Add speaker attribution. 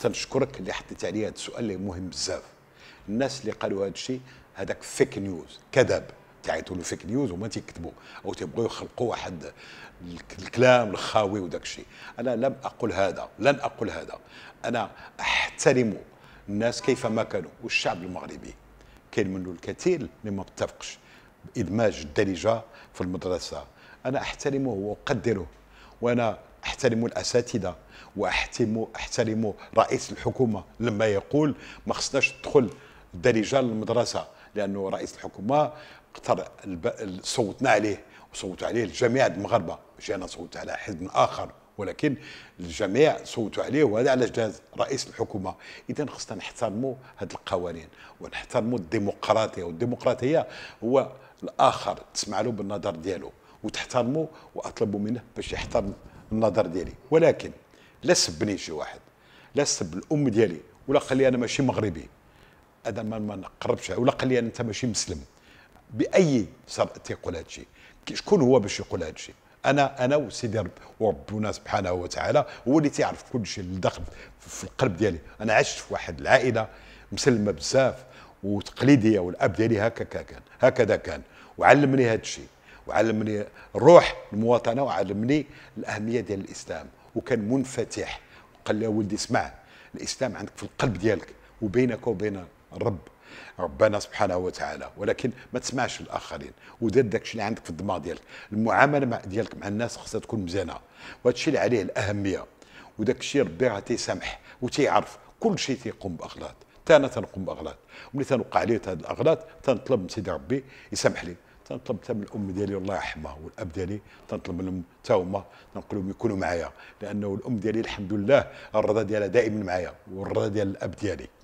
Speaker 1: تنشكرك اللي حطيت عليا هذا السؤال اللي مهم بزاف الناس اللي قالوا هذا الشيء هذاك فيك نيوز كذب تعيطوا له فيك نيوز وما تيكتبوا او تيبغوا يخلقوا واحد الكلام الخاوي وداك الشيء انا لم اقل هذا لن اقل هذا انا احترم الناس كيفما كانوا والشعب المغربي كاين منه الكثير اللي ما متفقش بادماج الدارجه في المدرسه انا احترمه واقدره وانا احترم الاساتذه واحترم احترم رئيس الحكومه لما يقول ما خصناش ندخل الدارجه للمدرسه لانه رئيس الحكومه اقترع صوتنا عليه وصوتوا عليه الجميع المغاربه ماشي انا صوت على حزب اخر ولكن الجميع صوتوا عليه وهذا علاش جاز رئيس الحكومه اذا خصنا نحترموا هذه القوانين ونحترموا الديمقراطيه والديمقراطيه هو الاخر تسمع له بالنظر ديالو وتحترموا واطلبوا منه باش يحترم النظر ديالي ولكن لا سبني شي واحد لا سب الام ديالي ولا قال لي انا ماشي مغربي هذا ما, نقربش ولا قال لي انت ماشي مسلم باي سرقه تيقول هذا الشيء شكون هو باش يقول هذا الشيء انا انا وسيدي رب وربنا سبحانه وتعالى هو اللي تيعرف كل شيء اللي داخل في القلب ديالي انا عشت في واحد العائله مسلمه بزاف وتقليديه والاب ديالي هكا كان هكذا كان وعلمني هذا الشيء وعلمني الروح المواطنه وعلمني الاهميه ديال الاسلام وكان منفتح قال لي ولدي اسمع الاسلام عندك في القلب ديالك وبينك وبين الرب ربنا سبحانه وتعالى ولكن ما تسمعش الاخرين ودير داكشي اللي عندك في الدماغ ديالك المعامله ديالك مع الناس خصها تكون مزيانه وهادشي اللي عليه الاهميه وداكشي ربي راه تيسامح وتيعرف كل شيء تيقوم باغلاط حتى انا تنقوم باغلاط ملي تنوقع عليه هاد الاغلاط تنطلب من سيدي ربي يسامح لي تنطلب حتى من الام ديالي الله يرحمها والاب ديالي تنطلب منهم حتى هما نقول لهم يكونوا معايا لانه الام ديالي الحمد لله الرضا ديالها دائما معايا والرضا ديال الاب ديالي